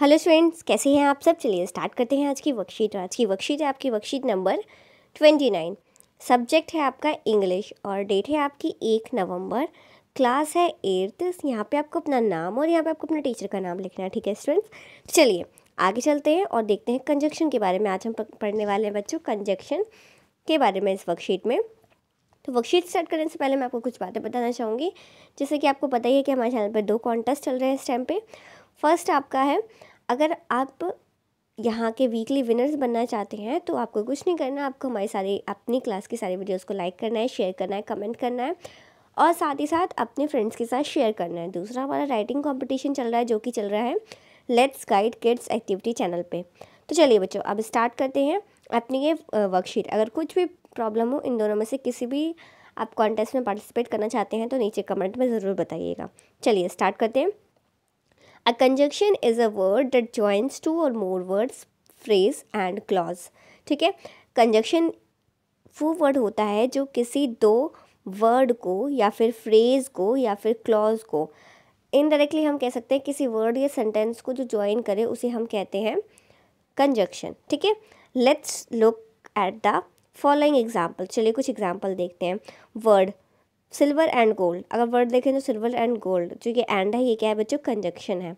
Hello students कैसे हैं आप सब चलिए स्टार्ट करते हैं आज की वर्कशीट आज की वर्कशीट है आपकी worksheet number twenty nine subject है आपका इंग्लिश और डेट है आपकी एक नवंबर क्लास है एट्थ यहाँ पे आपको अपना नाम और यहाँ पे आपको अपना टीचर का नाम लिखना है ठीक है स्टूडेंट्स तो चलिए आगे चलते हैं और देखते हैं कंजक्शन के बारे में आज हम पढ़ने वाले हैं बच्चों कंजक्शन के बारे में इस वर्कशीट में तो वर्कशीट स्टार्ट करने से पहले मैं आपको कुछ बातें बताना चाहूँगी जैसे कि आपको पता ही है कि हमारे चैनल पर दो कॉन्टेस्ट चल रहे हैं इस टाइम पर फर्स्ट आपका है अगर आप यहाँ के वीकली विनर्स बनना चाहते हैं तो आपको कुछ नहीं करना आपको हमारी सारी अपनी क्लास की सारी वीडियोस को लाइक करना है शेयर करना है कमेंट करना है और साथ ही साथ अपने फ्रेंड्स के साथ शेयर करना है दूसरा हमारा राइटिंग कंपटीशन चल रहा है जो कि चल रहा है let's guide kids activity channel पर तो चलिए बच्चों अब स्टार्ट करते हैं अपनी ये वर्कशीट अगर कुछ भी प्रॉब्लम हो इन दोनों में से किसी भी आप कॉन्टेस्ट में पार्टिसिपेट करना चाहते हैं तो नीचे कमेंट में ज़रूर बताइएगा चलिए स्टार्ट करते हैं A conjunction is a word that joins two or more words, phrase and clause. ठीक है Conjunction वो word होता है जो किसी दो word को या फिर phrase को या फिर clause को indirectly हम कह सकते हैं किसी word या sentence को जो join करे उसे हम कहते हैं conjunction. ठीक है Let's look at the following example. चलिए कुछ example देखते हैं Word सिल्वर एंड गोल्ड अगर वर्ड देखें तो सिल्वर एंड गोल्ड जो ये एंड है ये क्या है बच्चों कंजक्शन है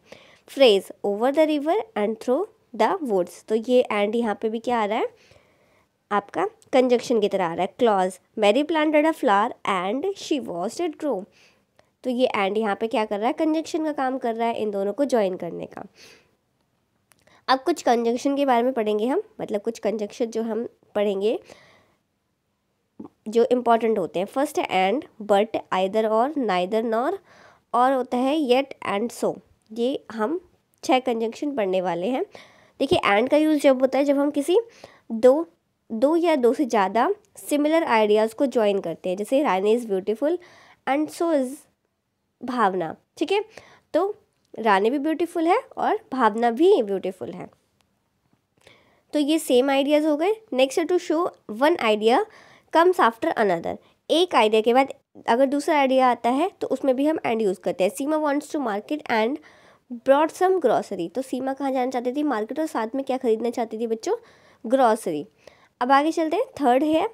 phrase over the river and through the woods तो ये एंड यहाँ पे भी क्या आ रहा है आपका कंजक्शन की तरह आ रहा है clause Mary planted a flower and she was it grow तो ये एंड यहाँ पे क्या कर रहा है कंजक्शन का काम कर रहा है इन दोनों को ज्वाइन करने का अब कुछ कंजक्शन के बारे में पढ़ेंगे हम मतलब कुछ कंजक्शन जो हम पढ़ेंगे जो इम्पॉर्टेंट होते हैं फर्स्ट है एंड बट आइदर और नाइदर नॉर और होता है येट एंड सो ये हम छह कंजंक्शन पढ़ने वाले हैं देखिए एंड का यूज़ जब होता है जब हम किसी दो दो या दो से ज़्यादा सिमिलर आइडियाज़ को ज्वाइन करते हैं जैसे Rani is beautiful and so is Bhavana ठीक है तो रानी भी ब्यूटीफुल है और भावना भी ब्यूटीफुल है तो ये सेम आइडियाज़ हो गए नेक्स्ट है to show one idea comes after another एक आइडिया के बाद अगर दूसरा आइडिया आता है तो उसमें भी हम एंड यूज़ करते हैं Seema wants to market and broad some grocery तो सीमा कहाँ जाना चाहती थी मार्केट और साथ में क्या खरीदना चाहती थी बच्चों ग्रॉसरी अब आगे चलते हैं थर्ड है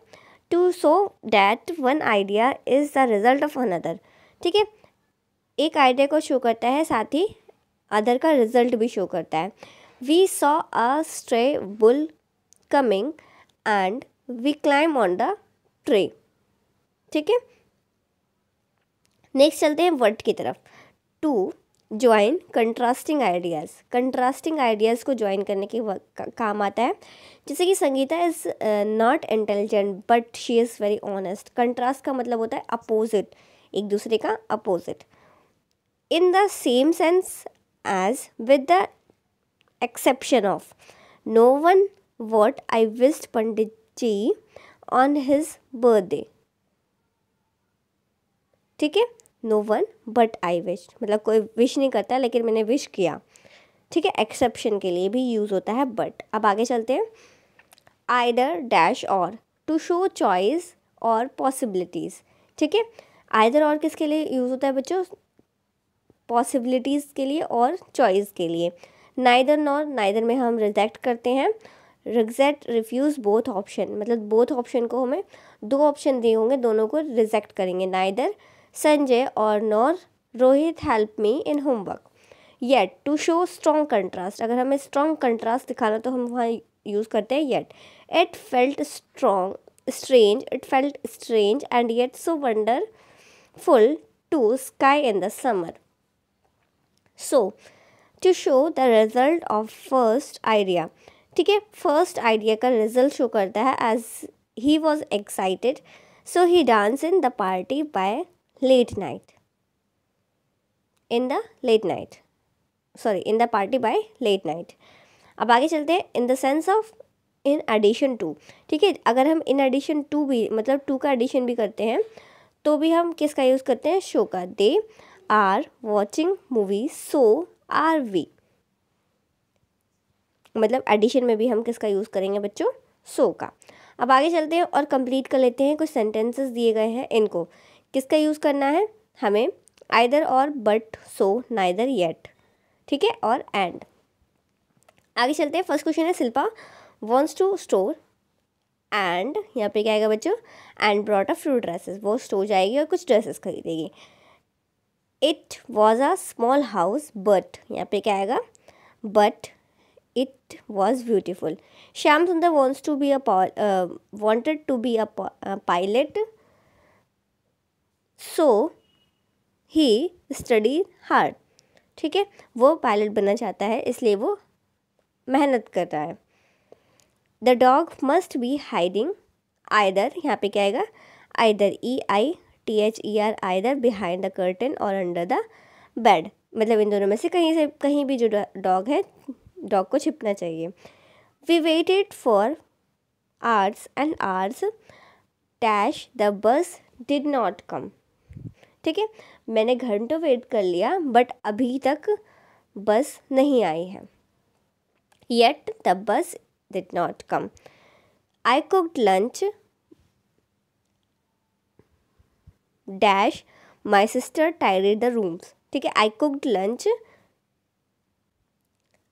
to so that one idea is the result of another ठीक है एक आइडिया को शो करता है साथ ही अदर का रिजल्ट भी शो करता है we saw a stray bull coming and we climb on the tree ठीक है नेक्स्ट चलते हैं वर्ड की तरफ to join contrasting ideas contrasting ideas को ज्वाइन करने के काम आता है जैसे कि Sangeeta is not intelligent but she is very honest contrast का मतलब होता है अपोजिट एक दूसरे का opposite in the same sense as with the exception of no one what I wished Pandit ji on his birthday ठीक है no one but I wish मतलब कोई विश नहीं करता लेकिन मैंने विश किया ठीक है एक्सेप्शन के लिए भी यूज़ होता है बट अब आगे चलते हैं either dash or to show choice or possibilities ठीक है आइडर और किसके लिए यूज़ होता है बच्चों पॉसिबिलिटीज़ के लिए और चॉइस के लिए नाइदर नॉर नाइदर में हम रिजेक्ट करते हैं रिजेक्ट रिफ्यूज़ बोथ ऑप्शन मतलब बोथ ऑप्शन को हमें दो ऑप्शन दिए होंगे दोनों को रिजेक्ट करेंगे ना इधर संजय और nor Rohit help me in homework yet to show strong contrast अगर हमें स्ट्रॉन्ग कंट्रास्ट दिखाना तो हम वहाँ यूज़ करते हैं yet it felt strong strange it felt strange and yet so wonderful to sky in the summer so to show the result of first idea ठीक है फर्स्ट आइडिया का रिजल्ट शो करता है as he was excited so he dance in the party by late night in the late night sorry in the party by late night अब आगे चलते हैं in the sense of in addition to ठीक है अगर हम इन addition to भी मतलब टू का एडिशन भी करते हैं तो भी हम किसका यूज़ करते हैं शो का they are watching movie so are we मतलब एडिशन में भी हम किसका यूज़ करेंगे बच्चों सो का अब आगे चलते हैं और कंप्लीट कर लेते हैं कुछ सेंटेंसेस दिए गए हैं इनको किसका यूज़ करना है हमें आइदर और बट सो नाइदर येट ठीक है और एंड आगे चलते हैं फर्स्ट क्वेश्चन है Shilpa wants to store and यहाँ पे क्या आएगा बच्चों and brought a few dresses वो स्टोर जाएगी और कुछ ड्रेसेस खरीदेगी it was a small house but यहाँ पे क्या आएगा but it was beautiful. Shyam Sundar wants to be a uh, wanted to be a, a pilot, so he studied hard. ठीक है वो पायलट बनना चाहता है इसलिए वो मेहनत कर रहा है the dog must be hiding either यहाँ पे क्या आएगा either E I T H E R either behind the curtain or under the bed मतलब इन दोनों में से कहीं से कहीं भी जो डॉग है डॉग को छिपना चाहिए we waited for hours and hours dash the bus did not come ठीक है मैंने घंटों वेट तो कर लिया बट अभी तक बस नहीं आई है yet the bus did not come I cooked lunch dash my sister tied the rooms ठीक है I cooked lunch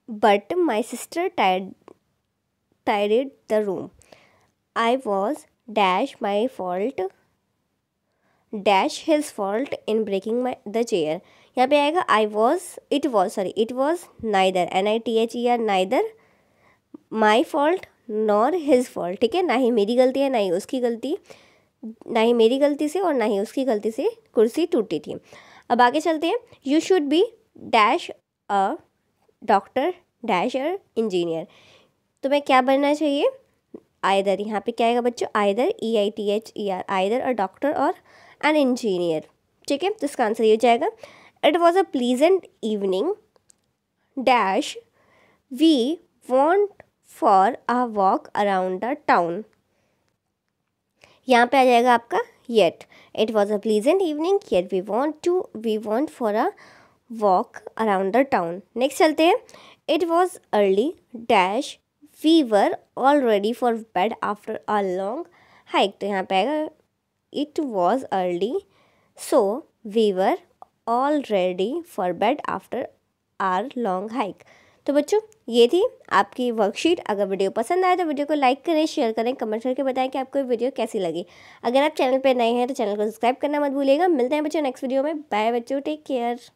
But my sister tired, tired the room. I was dash my fault dash his fault in breaking my the chair यहाँ पे आएगा I was it was sorry it was neither n i t h e r neither my fault nor his fault ठीक है ना ही मेरी गलती है ना ही उसकी गलती ना ही मेरी गलती से और ना ही उसकी गलती से कुर्सी टूटी थी अब आगे चलते हैं you should be dash a doctor dash or engineer तो मैं क्या बनना चाहिए आयदर यहाँ पे क्या आएगा बच्चों either E I T H E R either or doctor or an engineer ठीक है तो इसका आंसर ये हो जाएगा it was a pleasant evening dash we want for a walk around the town यहाँ पे आ जाएगा आपका yet it was a pleasant evening yet we want to we want for a walk around the town. Next चलते हैं It was early dash we were all ready for bed after a long hike. तो यहाँ पे आएगा It was early so we were all ready for bed after our long hike. तो बच्चों ये थी आपकी वर्कशीट अगर वीडियो पसंद आए तो वीडियो को लाइक करें शेयर करें कमेंट करके बताएं कि आपको वीडियो कैसी लगी अगर आप चैनल पर नए हैं तो चैनल को सब्सक्राइब करना मत भूलिएगा मिलते हैं बच्चों नेक्स्ट वीडियो में बाय बच्चों टेक केयर